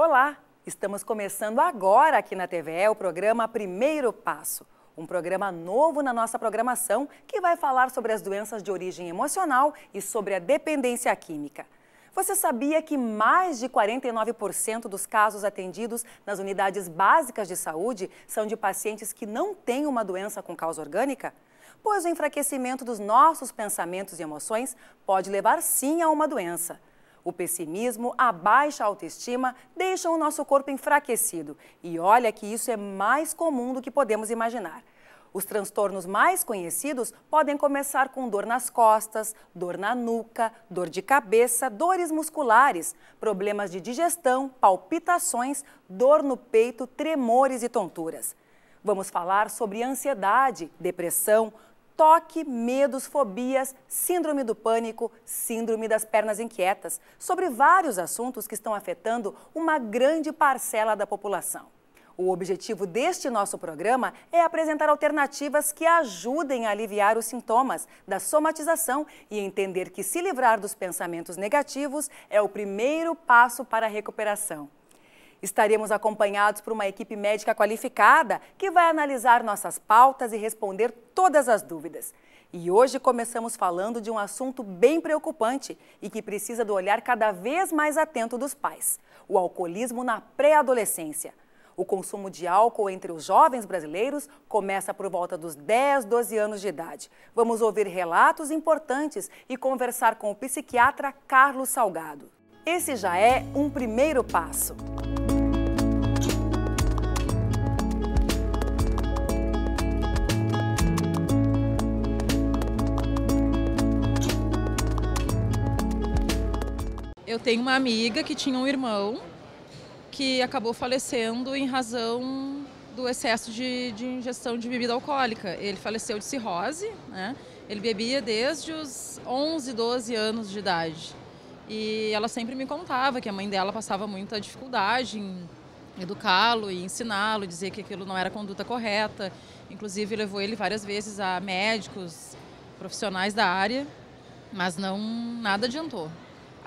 Olá, estamos começando agora aqui na TVE o programa Primeiro Passo, um programa novo na nossa programação que vai falar sobre as doenças de origem emocional e sobre a dependência química. Você sabia que mais de 49% dos casos atendidos nas unidades básicas de saúde são de pacientes que não têm uma doença com causa orgânica? Pois o enfraquecimento dos nossos pensamentos e emoções pode levar sim a uma doença. O pessimismo, a baixa autoestima deixam o nosso corpo enfraquecido. E olha que isso é mais comum do que podemos imaginar. Os transtornos mais conhecidos podem começar com dor nas costas, dor na nuca, dor de cabeça, dores musculares, problemas de digestão, palpitações, dor no peito, tremores e tonturas. Vamos falar sobre ansiedade, depressão, toque, medos, fobias, síndrome do pânico, síndrome das pernas inquietas, sobre vários assuntos que estão afetando uma grande parcela da população. O objetivo deste nosso programa é apresentar alternativas que ajudem a aliviar os sintomas da somatização e entender que se livrar dos pensamentos negativos é o primeiro passo para a recuperação. Estaremos acompanhados por uma equipe médica qualificada que vai analisar nossas pautas e responder todas as dúvidas. E hoje começamos falando de um assunto bem preocupante e que precisa do olhar cada vez mais atento dos pais: o alcoolismo na pré-adolescência. O consumo de álcool entre os jovens brasileiros começa por volta dos 10, 12 anos de idade. Vamos ouvir relatos importantes e conversar com o psiquiatra Carlos Salgado. Esse já é um primeiro passo. Eu tenho uma amiga que tinha um irmão que acabou falecendo em razão do excesso de, de ingestão de bebida alcoólica. Ele faleceu de cirrose, né? Ele bebia desde os 11, 12 anos de idade. E ela sempre me contava que a mãe dela passava muita dificuldade em educá-lo e ensiná-lo, dizer que aquilo não era conduta correta. Inclusive, levou ele várias vezes a médicos, profissionais da área, mas não nada adiantou.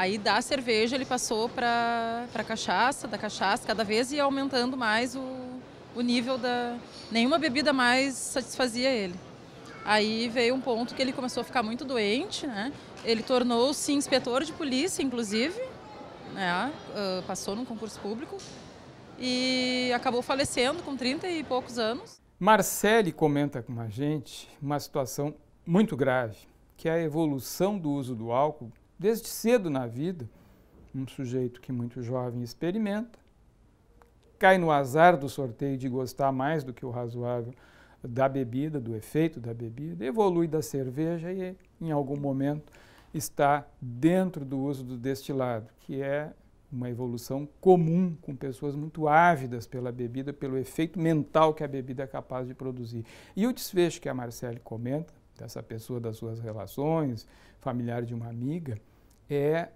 Aí da cerveja ele passou para cachaça, da cachaça cada vez ia aumentando mais o, o nível da. Nenhuma bebida mais satisfazia ele. Aí veio um ponto que ele começou a ficar muito doente, né? Ele tornou-se inspetor de polícia, inclusive, né? Uh, passou num concurso público e acabou falecendo com 30 e poucos anos. Marcele comenta com a gente uma situação muito grave, que é a evolução do uso do álcool desde cedo na vida, um sujeito que muito jovem experimenta, cai no azar do sorteio de gostar mais do que o razoável da bebida, do efeito da bebida, evolui da cerveja e, em algum momento, está dentro do uso do destilado, que é uma evolução comum com pessoas muito ávidas pela bebida, pelo efeito mental que a bebida é capaz de produzir. E o desfecho que a Marcele comenta, dessa pessoa das suas relações, familiar de uma amiga, é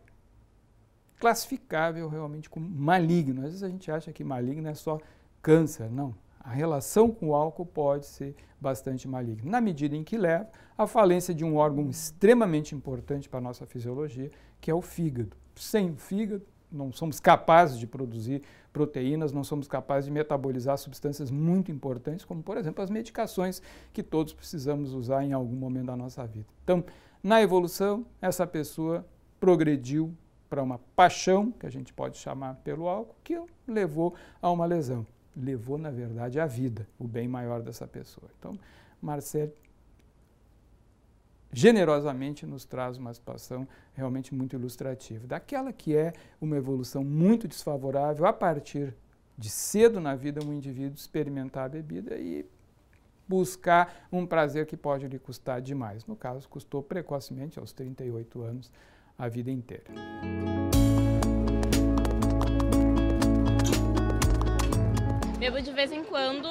classificável realmente como maligno. Às vezes a gente acha que maligno é só câncer, não. A relação com o álcool pode ser bastante maligna, na medida em que leva à falência de um órgão extremamente importante para a nossa fisiologia, que é o fígado. Sem o fígado, não somos capazes de produzir proteínas, não somos capazes de metabolizar substâncias muito importantes, como, por exemplo, as medicações que todos precisamos usar em algum momento da nossa vida. Então, na evolução, essa pessoa progrediu para uma paixão, que a gente pode chamar pelo álcool, que levou a uma lesão. Levou, na verdade, à vida, o bem maior dessa pessoa. Então, Marcel generosamente nos traz uma situação realmente muito ilustrativa, daquela que é uma evolução muito desfavorável a partir de cedo na vida um indivíduo experimentar a bebida e buscar um prazer que pode lhe custar demais. No caso, custou precocemente aos 38 anos a vida inteira. Bebo de vez em quando,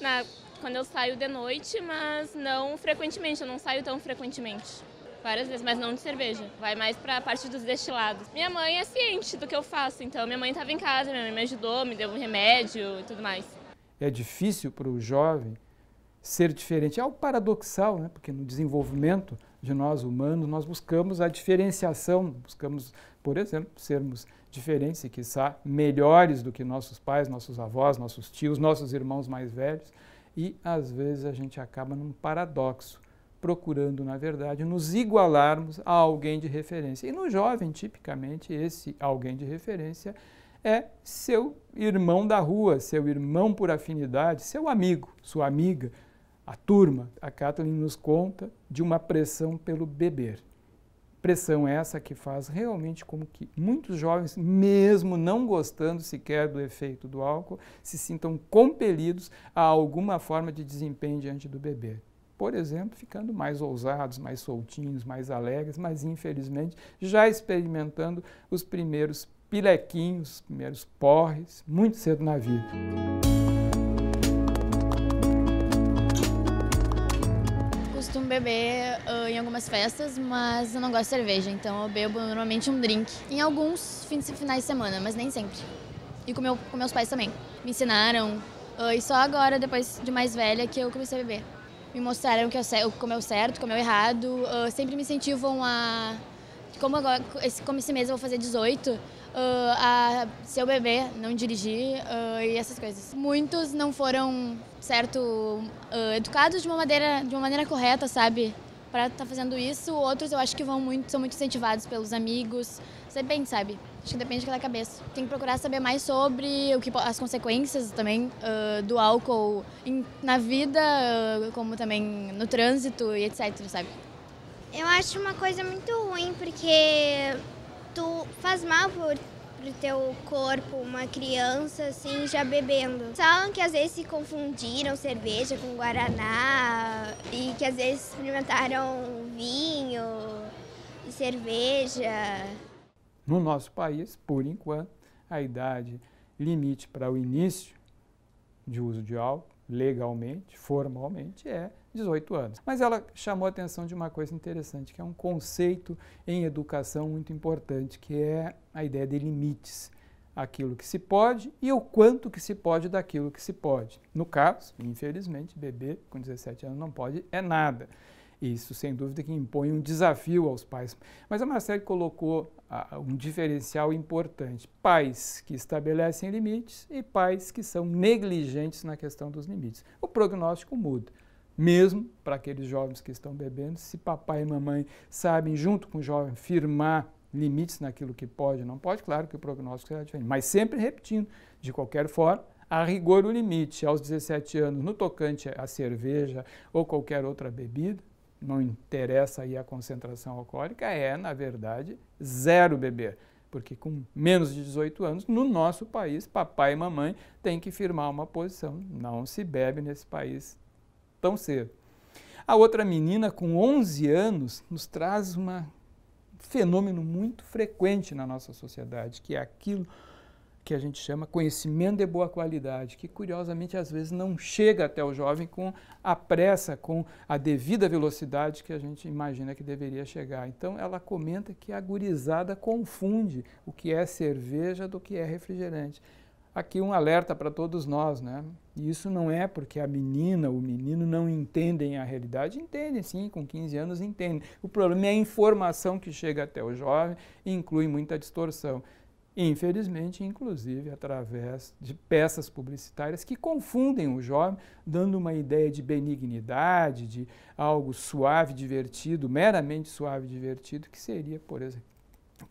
na, quando eu saio de noite, mas não frequentemente, eu não saio tão frequentemente. Várias vezes, mas não de cerveja. Vai mais para a parte dos destilados. Minha mãe é ciente do que eu faço, então minha mãe estava em casa, minha mãe me ajudou, me deu um remédio e tudo mais. É difícil para o jovem ser diferente. É algo paradoxal, né? porque no desenvolvimento de nós humanos, nós buscamos a diferenciação, buscamos, por exemplo, sermos diferentes e, quiçá, melhores do que nossos pais, nossos avós, nossos tios, nossos irmãos mais velhos. E, às vezes, a gente acaba num paradoxo, procurando, na verdade, nos igualarmos a alguém de referência. E no jovem, tipicamente, esse alguém de referência é seu irmão da rua, seu irmão por afinidade, seu amigo, sua amiga, a turma, a Kathleen nos conta de uma pressão pelo beber. Pressão essa que faz realmente como que muitos jovens, mesmo não gostando sequer do efeito do álcool, se sintam compelidos a alguma forma de desempenho diante do beber. Por exemplo, ficando mais ousados, mais soltinhos, mais alegres, mas infelizmente já experimentando os primeiros pilequinhos, os primeiros porres, muito cedo na vida. costumo beber uh, em algumas festas, mas eu não gosto de cerveja, então eu bebo normalmente um drink. Em alguns fins, finais de semana, mas nem sempre. E com, meu, com meus pais também. Me ensinaram, uh, e só agora, depois de mais velha, que eu comecei a beber. Me mostraram que eu, comeu é certo, comeu é errado, uh, sempre me incentivam a... Como, agora, como esse mês eu vou fazer 18, ah, a seu bebê, não dirigir ah, e essas coisas. Muitos não foram, certo, ah, educados de uma maneira, de uma maneira correta, sabe? Para estar tá fazendo isso, outros eu acho que vão muito, são muito incentivados pelos amigos. Depende, sabe? Acho que depende da cabeça. Tem que procurar saber mais sobre o que, as consequências também uh, do álcool em, na vida, uh, como também no trânsito e etc, sabe? Eu acho uma coisa muito ruim, porque tu faz mal por pro teu corpo uma criança assim já bebendo. Falam que às vezes se confundiram cerveja com guaraná e que às vezes experimentaram vinho e cerveja. No nosso país, por enquanto, a idade limite para o início de uso de álcool legalmente, formalmente, é 18 anos. Mas ela chamou a atenção de uma coisa interessante, que é um conceito em educação muito importante, que é a ideia de limites. Aquilo que se pode e o quanto que se pode daquilo que se pode. No caso, infelizmente, bebê com 17 anos não pode é nada. Isso, sem dúvida, que impõe um desafio aos pais. Mas a Marcelle colocou ah, um diferencial importante: pais que estabelecem limites e pais que são negligentes na questão dos limites. O prognóstico muda. Mesmo para aqueles jovens que estão bebendo, se papai e mamãe sabem, junto com o jovem, firmar limites naquilo que pode e não pode, claro que o prognóstico será diferente. Mas sempre repetindo, de qualquer forma, a rigor o limite aos 17 anos no tocante à cerveja ou qualquer outra bebida, não interessa aí a concentração alcoólica, é, na verdade, zero beber. Porque com menos de 18 anos, no nosso país, papai e mamãe têm que firmar uma posição. Não se bebe nesse país tão cedo. A outra menina, com 11 anos, nos traz uma, um fenômeno muito frequente na nossa sociedade, que é aquilo que a gente chama conhecimento de boa qualidade, que curiosamente às vezes não chega até o jovem com a pressa, com a devida velocidade que a gente imagina que deveria chegar. Então ela comenta que a gurizada confunde o que é cerveja do que é refrigerante. Aqui um alerta para todos nós, né? E isso não é porque a menina ou o menino não entendem a realidade, entendem sim, com 15 anos entendem. O problema é a informação que chega até o jovem e inclui muita distorção. Infelizmente, inclusive através de peças publicitárias que confundem o jovem, dando uma ideia de benignidade, de algo suave, divertido, meramente suave divertido, que seria, por exemplo,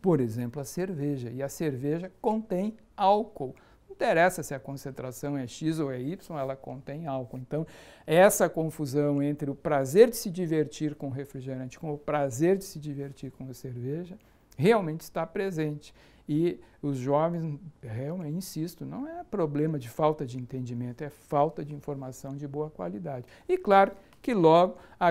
por exemplo, a cerveja. E a cerveja contém álcool. Não interessa se a concentração é X ou é Y, ela contém álcool. Então, essa confusão entre o prazer de se divertir com o refrigerante com o prazer de se divertir com a cerveja realmente está presente. E os jovens, realmente, insisto, não é problema de falta de entendimento, é falta de informação de boa qualidade. E claro que logo a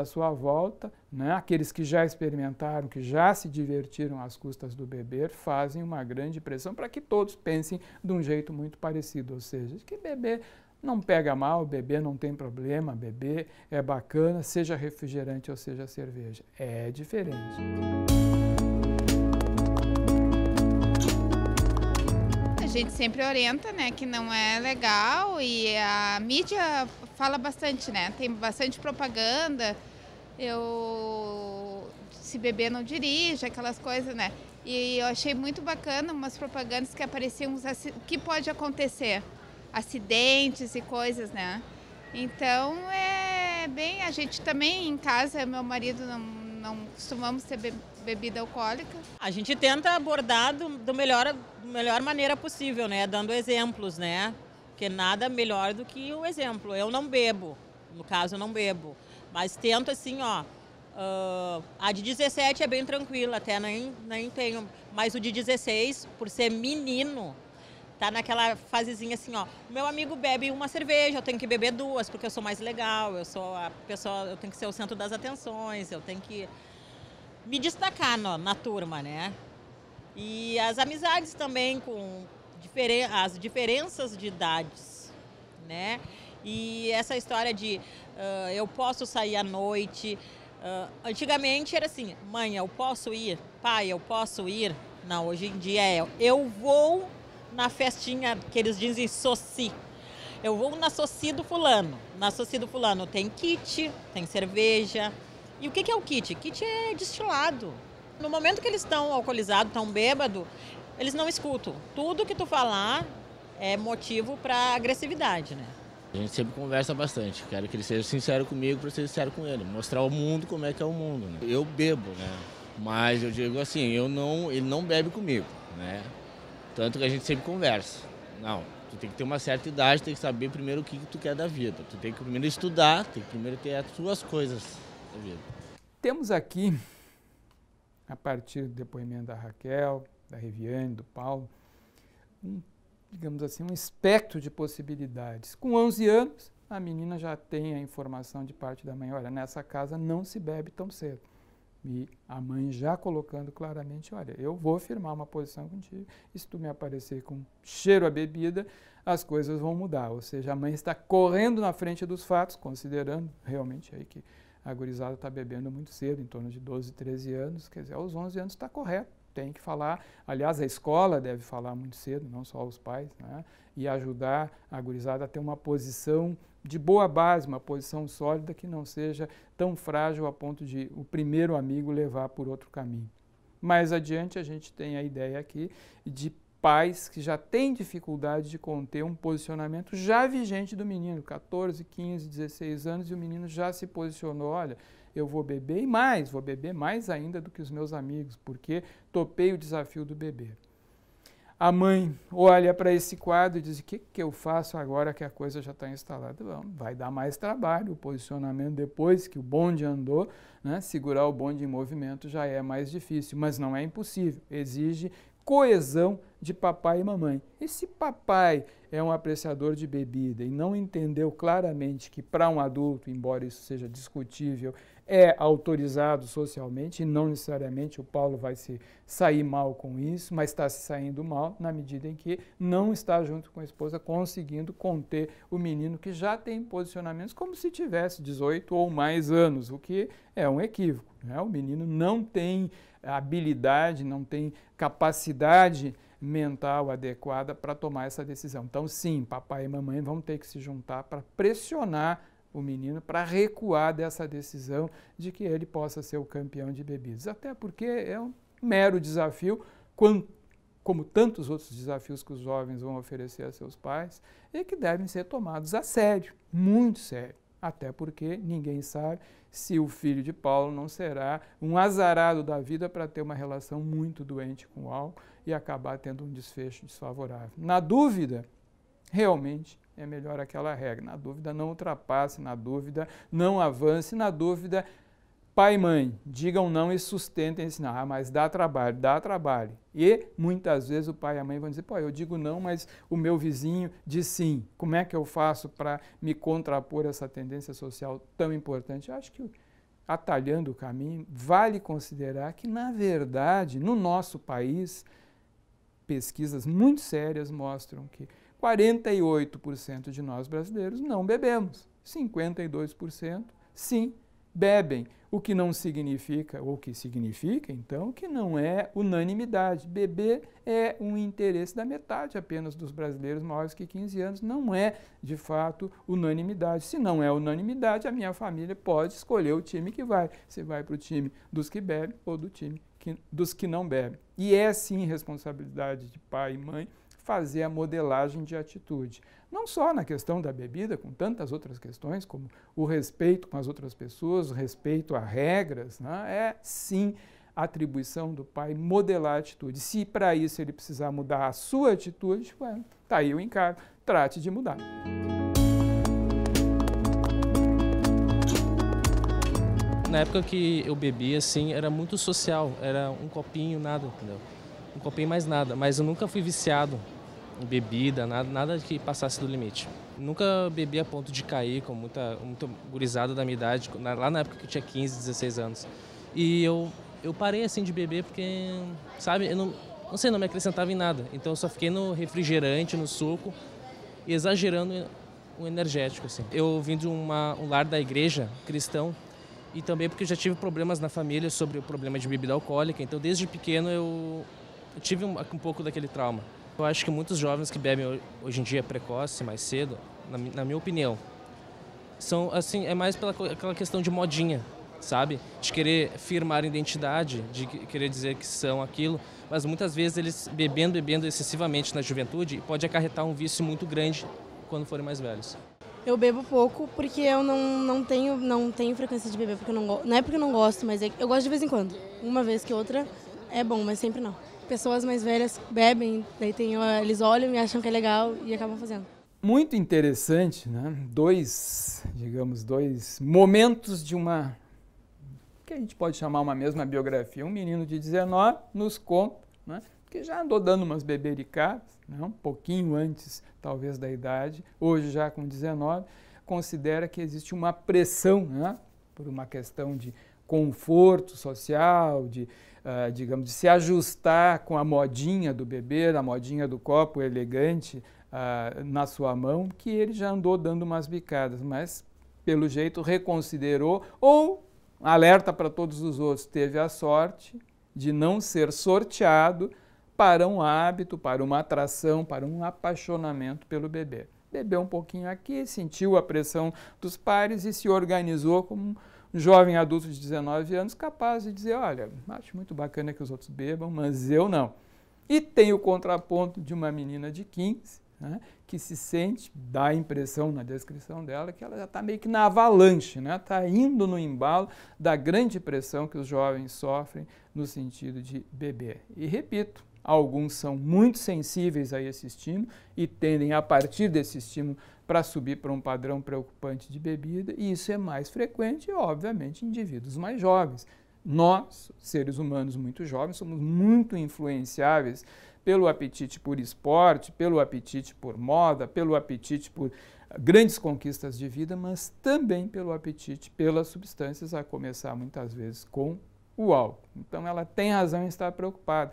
à sua volta, né, aqueles que já experimentaram, que já se divertiram às custas do beber, fazem uma grande pressão para que todos pensem de um jeito muito parecido, ou seja, que beber não pega mal, beber não tem problema, beber é bacana, seja refrigerante ou seja cerveja. É diferente. a gente sempre orienta, né, que não é legal e a mídia fala bastante, né? Tem bastante propaganda. Eu se beber não dirige, aquelas coisas, né? E eu achei muito bacana umas propagandas que apareciam o que pode acontecer, acidentes e coisas, né? Então é bem, a gente também em casa, meu marido não, não costumamos ter, bebida alcoólica. A gente tenta abordar do, do melhor, melhor maneira possível, né? Dando exemplos, né? Porque nada melhor do que o exemplo. Eu não bebo, no caso eu não bebo, mas tento assim, ó. Uh, a de 17 é bem tranquila, até nem, nem tenho. Mas o de 16, por ser menino, tá naquela fasezinha assim, ó. Meu amigo bebe uma cerveja, eu tenho que beber duas, porque eu sou mais legal, eu sou a pessoa, eu tenho que ser o centro das atenções, eu tenho que me destacar no, na turma, né? E as amizades também com diferen as diferenças de idades, né? E essa história de uh, eu posso sair à noite. Uh, antigamente era assim, mãe, eu posso ir, pai, eu posso ir. Não, hoje em dia é eu vou na festinha que eles dizem soci. Eu vou na soci do fulano. Na soci do fulano tem kit, tem cerveja, e o que, é o kit? Kit é destilado. No momento que eles estão alcoolizados, estão bêbados, eles não escutam. Tudo que tu falar é motivo para agressividade, né? A gente sempre conversa bastante. Quero que ele seja sincero comigo para ser sincero com ele. Mostrar ao mundo como é que é o mundo. Né? Eu bebo, né? Mas eu digo assim, eu não, ele não bebe comigo, né? Tanto que a gente sempre conversa. Não, tu tem que ter uma certa idade, tem que saber primeiro o que, que tu quer da vida. Tu tem que primeiro estudar, tem que primeiro ter as tuas coisas. Vida. Temos aqui, a partir do depoimento da Raquel, da Riviane, do Paulo, um, digamos assim, um espectro de possibilidades. Com 11 anos, a menina já tem a informação de parte da mãe, olha, nessa casa não se bebe tão cedo. E a mãe já colocando claramente, olha, eu vou firmar uma posição contigo, e se tu me aparecer com cheiro a bebida, as coisas vão mudar. Ou seja, a mãe está correndo na frente dos fatos, considerando realmente aí que a gurizada está bebendo muito cedo, em torno de 12, 13 anos, quer dizer, aos 11 anos está correto, tem que falar. Aliás, a escola deve falar muito cedo, não só os pais, né? e ajudar a gurizada a ter uma posição de boa base, uma posição sólida que não seja tão frágil a ponto de o primeiro amigo levar por outro caminho. Mais adiante, a gente tem a ideia aqui de pais que já têm dificuldade de conter um posicionamento já vigente do menino, 14, 15, 16 anos, e o menino já se posicionou, olha, eu vou beber e mais, vou beber mais ainda do que os meus amigos, porque topei o desafio do beber. A mãe olha para esse quadro e diz: O que, que eu faço agora que a coisa já está instalada? Bom, vai dar mais trabalho. O posicionamento depois que o bonde andou, né, segurar o bonde em movimento já é mais difícil, mas não é impossível. Exige coesão de papai e mamãe. E se papai é um apreciador de bebida e não entendeu claramente que para um adulto, embora isso seja discutível, é autorizado socialmente, e não necessariamente o Paulo vai se sair mal com isso, mas está se saindo mal na medida em que não está junto com a esposa conseguindo conter o menino que já tem posicionamentos como se tivesse 18 ou mais anos, o que é um equívoco. Né? O menino não tem habilidade, não tem capacidade mental adequada para tomar essa decisão. Então, sim, papai e mamãe vão ter que se juntar para pressionar o menino para recuar dessa decisão de que ele possa ser o campeão de bebidas. Até porque é um mero desafio, como tantos outros desafios que os jovens vão oferecer a seus pais, e que devem ser tomados a sério, muito sério. Até porque ninguém sabe se o filho de Paulo não será um azarado da vida para ter uma relação muito doente com o álcool e acabar tendo um desfecho desfavorável. Na dúvida, realmente é melhor aquela regra. Na dúvida, não ultrapasse, na dúvida, não avance, na dúvida, Pai e mãe, digam não e sustentem esse assim, não. Ah, mas dá trabalho, dá trabalho. E muitas vezes o pai e a mãe vão dizer: pô, eu digo não, mas o meu vizinho diz sim. Como é que eu faço para me contrapor essa tendência social tão importante? Eu acho que atalhando o caminho, vale considerar que, na verdade, no nosso país, pesquisas muito sérias mostram que 48% de nós brasileiros não bebemos, 52% sim bebem. O que não significa, ou que significa, então, que não é unanimidade. beber é um interesse da metade apenas dos brasileiros maiores que 15 anos. Não é, de fato, unanimidade. Se não é unanimidade, a minha família pode escolher o time que vai. Se vai para o time dos que bebem ou do time que, dos que não bebem. E é sim responsabilidade de pai e mãe fazer a modelagem de atitude. Não só na questão da bebida, com tantas outras questões, como o respeito com as outras pessoas, o respeito a regras, né? é sim atribuição do pai modelar a atitude. Se para isso ele precisar mudar a sua atitude, está tá aí o encargo, trate de mudar. Na época que eu bebia, assim, era muito social, era um copinho, nada, entendeu? Um copinho mais nada, mas eu nunca fui viciado, bebida, nada, nada que passasse do limite. Nunca bebi a ponto de cair com muita, muita gurizada da minha idade, lá na época que eu tinha 15, 16 anos. E eu, eu parei assim de beber porque, sabe, eu não, não sei, não me acrescentava em nada. Então eu só fiquei no refrigerante, no suco, exagerando o energético. Assim. Eu vim de uma, um lar da igreja cristão e também porque eu já tive problemas na família sobre o problema de bebida alcoólica. Então desde pequeno eu, eu tive um, um pouco daquele trauma. Eu acho que muitos jovens que bebem hoje em dia precoce, mais cedo, na, na minha opinião, são assim, é mais pela aquela questão de modinha, sabe? De querer firmar identidade, de querer dizer que são aquilo, mas muitas vezes eles bebendo, bebendo excessivamente na juventude pode acarretar um vício muito grande quando forem mais velhos. Eu bebo pouco porque eu não, não tenho não tenho frequência de beber porque eu não não é porque eu não gosto, mas é, eu gosto de vez em quando, uma vez que outra é bom, mas sempre não pessoas mais velhas bebem, daí tem, eles olham e acham que é legal e acabam fazendo. Muito interessante, né? Dois, digamos, dois momentos de uma que a gente pode chamar uma mesma biografia. Um menino de 19 nos conta, né? que já andou dando umas bebericadas, né? um pouquinho antes talvez da idade, hoje já com 19, considera que existe uma pressão né? por uma questão de conforto social, de ah, digamos, de se ajustar com a modinha do bebê, a modinha do copo elegante uh, na sua mão, que ele já andou dando umas bicadas, mas pelo jeito reconsiderou ou alerta para todos os outros, teve a sorte de não ser sorteado para um hábito, para uma atração, para um apaixonamento pelo bebê. Bebeu um pouquinho aqui, sentiu a pressão dos pares e se organizou como jovem adulto de 19 anos capaz de dizer: olha, acho muito bacana que os outros bebam, mas eu não. E tem o contraponto de uma menina de 15, né, que se sente, dá a impressão na descrição dela, que ela já está meio que na avalanche, está né, tá indo no embalo da grande pressão que os jovens sofrem no sentido de beber. E repito, alguns são muito sensíveis a esse estímulo e tendem, a partir desse estímulo, para subir para um padrão preocupante de bebida, e isso é mais frequente, obviamente, em indivíduos mais jovens. Nós, seres humanos muito jovens, somos muito influenciáveis pelo apetite por esporte, pelo apetite por moda, pelo apetite por ah, grandes conquistas de vida, mas também pelo apetite pelas substâncias, a começar muitas vezes com o álcool. Então ela tem razão em estar preocupada.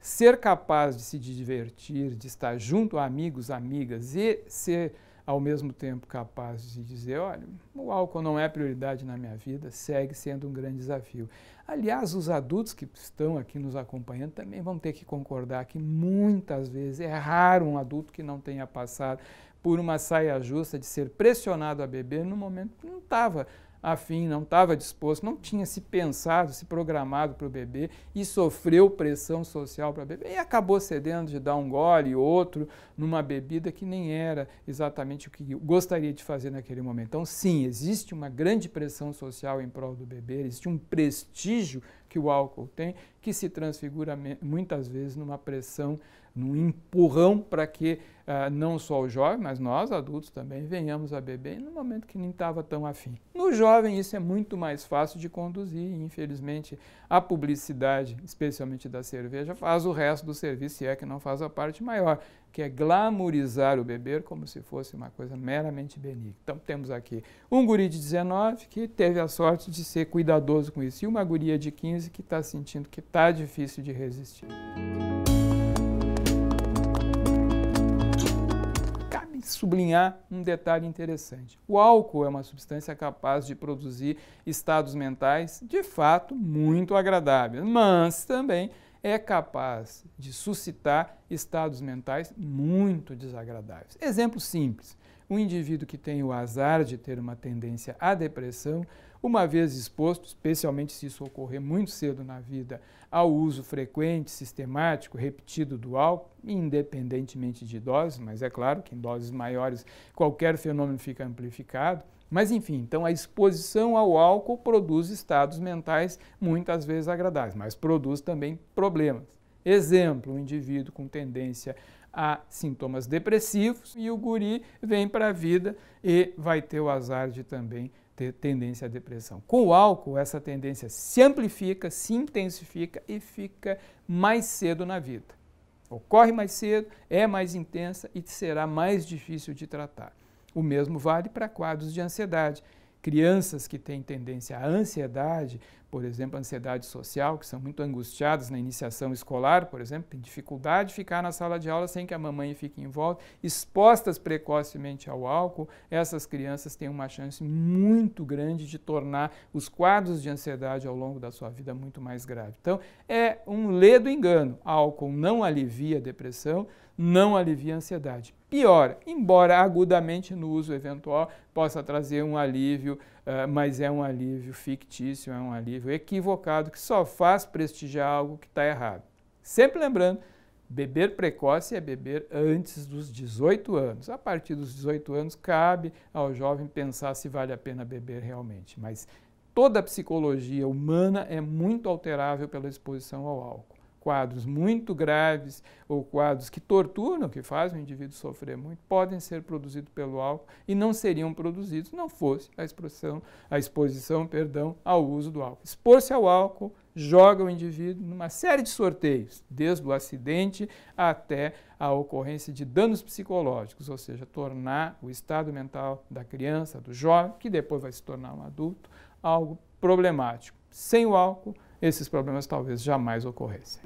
Ser capaz de se divertir, de estar junto a amigos, amigas e ser ao mesmo tempo capazes de dizer, olha, o álcool não é prioridade na minha vida, segue sendo um grande desafio. Aliás, os adultos que estão aqui nos acompanhando também vão ter que concordar que muitas vezes é raro um adulto que não tenha passado por uma saia justa de ser pressionado a beber no momento que não estava afim, não estava disposto, não tinha se pensado, se programado para o bebê e sofreu pressão social para beber e acabou cedendo de dar um gole outro numa bebida que nem era exatamente o que gostaria de fazer naquele momento. Então, sim, existe uma grande pressão social em prol do bebê, existe um prestígio que o álcool tem que se transfigura muitas vezes numa pressão social num empurrão para que uh, não só o jovem, mas nós adultos também venhamos a beber no momento que nem estava tão afim. No jovem isso é muito mais fácil de conduzir e infelizmente a publicidade, especialmente da cerveja, faz o resto do serviço e é que não faz a parte maior, que é glamorizar o beber como se fosse uma coisa meramente benigna. Então temos aqui um guri de 19 que teve a sorte de ser cuidadoso com isso e uma guria de 15 que está sentindo que está difícil de resistir. sublinhar um detalhe interessante. O álcool é uma substância capaz de produzir estados mentais, de fato, muito agradáveis, mas também é capaz de suscitar estados mentais muito desagradáveis. Exemplo simples: um indivíduo que tem o azar de ter uma tendência à depressão, uma vez exposto, especialmente se isso ocorrer muito cedo na vida, ao uso frequente, sistemático, repetido do álcool, independentemente de doses, mas é claro que em doses maiores qualquer fenômeno fica amplificado. Mas enfim, então a exposição ao álcool produz estados mentais muitas vezes agradáveis, mas produz também problemas. Exemplo, um indivíduo com tendência a sintomas depressivos e o guri vem para a vida e vai ter o azar de também ter tendência à depressão. Com o álcool, essa tendência se amplifica, se intensifica e fica mais cedo na vida. Ocorre mais cedo, é mais intensa e será mais difícil de tratar. O mesmo vale para quadros de ansiedade. Crianças que têm tendência à ansiedade por exemplo, ansiedade social, que são muito angustiadas na iniciação escolar, por exemplo, tem dificuldade de ficar na sala de aula sem que a mamãe fique em volta, expostas precocemente ao álcool, essas crianças têm uma chance muito grande de tornar os quadros de ansiedade ao longo da sua vida muito mais grave. Então, é um ledo engano. Álcool não alivia a depressão, não alivia a ansiedade. Pior, embora agudamente no uso eventual possa trazer um alívio ah, mas é um alívio fictício, é um alívio equivocado que só faz prestigiar algo que está errado. Sempre lembrando, beber precoce é beber antes dos 18 anos. A partir dos 18 anos, cabe ao jovem pensar se vale a pena beber realmente. Mas toda a psicologia humana é muito alterável pela exposição ao álcool quadros muito graves ou quadros que torturam, que fazem o indivíduo sofrer muito, podem ser produzidos pelo álcool e não seriam produzidos não fosse a exposição, a exposição perdão, ao uso do álcool. Expor-se ao álcool joga o indivíduo numa série de sorteios, desde o acidente até a ocorrência de danos psicológicos, ou seja, tornar o estado mental da criança, do jovem, que depois vai se tornar um adulto, algo problemático. Sem o álcool, esses problemas talvez jamais ocorressem.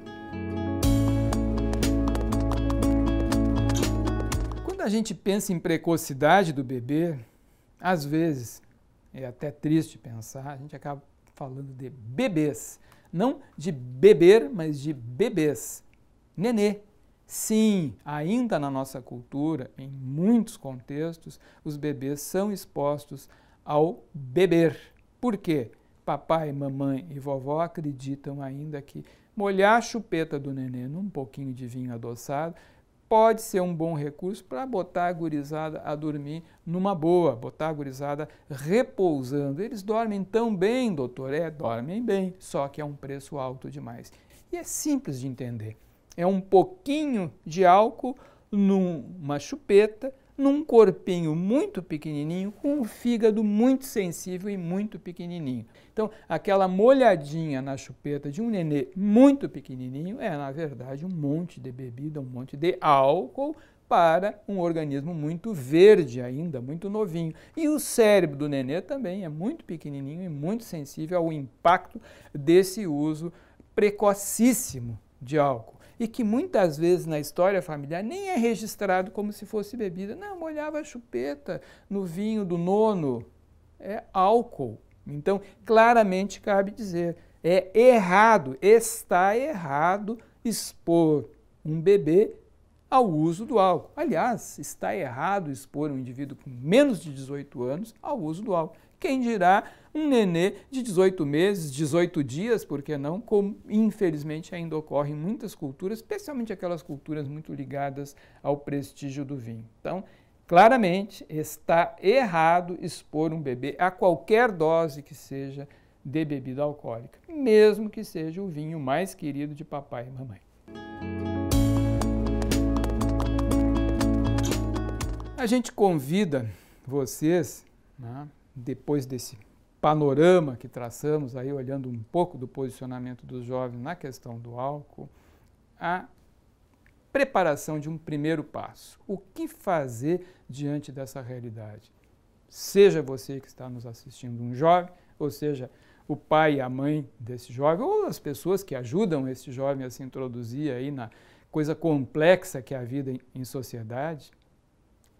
Quando a gente pensa em precocidade do bebê, às vezes, é até triste pensar, a gente acaba falando de bebês. Não de beber, mas de bebês. Nenê. Sim, ainda na nossa cultura, em muitos contextos, os bebês são expostos ao beber. Por quê? papai, mamãe e vovó acreditam ainda que molhar a chupeta do nenê num pouquinho de vinho adoçado pode ser um bom recurso para botar a gurizada a dormir numa boa, botar a gurizada repousando. Eles dormem tão bem, doutor? É, dormem bem, só que é um preço alto demais. E é simples de entender. É um pouquinho de álcool numa chupeta num corpinho muito pequenininho, com um fígado muito sensível e muito pequenininho. Então, aquela molhadinha na chupeta de um nenê muito pequenininho é, na verdade, um monte de bebida, um monte de álcool para um organismo muito verde ainda, muito novinho. E o cérebro do nenê também é muito pequenininho e muito sensível ao impacto desse uso precocíssimo de álcool e que muitas vezes na história familiar nem é registrado como se fosse bebida. Não, molhava a chupeta no vinho do nono. É álcool. Então, claramente cabe dizer, é errado, está errado expor um bebê ao uso do álcool. Aliás, está errado expor um indivíduo com menos de 18 anos ao uso do álcool. Quem dirá um nenê de 18 meses, 18 dias, por que não? Como infelizmente ainda ocorre em muitas culturas, especialmente aquelas culturas muito ligadas ao prestígio do vinho. Então, claramente está errado expor um bebê a qualquer dose que seja de bebida alcoólica, mesmo que seja o vinho mais querido de papai e mamãe. A gente convida vocês, né, depois desse panorama que traçamos aí, olhando um pouco do posicionamento dos jovens na questão do álcool, a preparação de um primeiro passo. O que fazer diante dessa realidade? Seja você que está nos assistindo um jovem, ou seja, o pai e a mãe desse jovem, ou as pessoas que ajudam esse jovem a se introduzir aí na coisa complexa que é a vida em, em sociedade,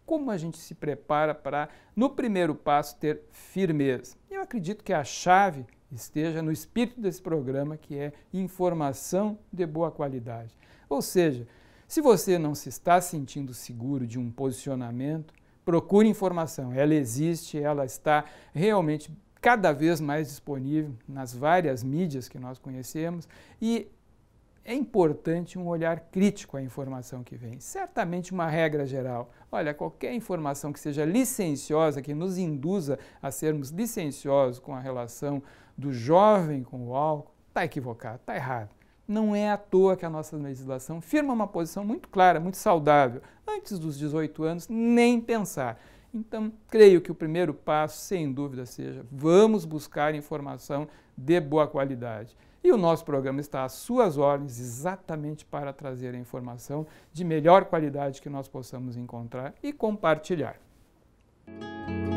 como a gente se prepara para, no primeiro passo, ter firmeza. Eu acredito que a chave esteja no espírito desse programa, que é informação de boa qualidade. Ou seja, se você não se está sentindo seguro de um posicionamento, procure informação. Ela existe, ela está realmente cada vez mais disponível nas várias mídias que nós conhecemos e é importante um olhar crítico à informação que vem. Certamente uma regra geral. Olha, qualquer informação que seja licenciosa, que nos induza a sermos licenciosos com a relação do jovem com o álcool, está equivocado, está errado. Não é à toa que a nossa legislação firma uma posição muito clara, muito saudável. Antes dos 18 anos, nem pensar. Então, creio que o primeiro passo, sem dúvida, seja vamos buscar informação de boa qualidade. E o nosso programa está às suas ordens exatamente para trazer a informação de melhor qualidade que nós possamos encontrar e compartilhar. Música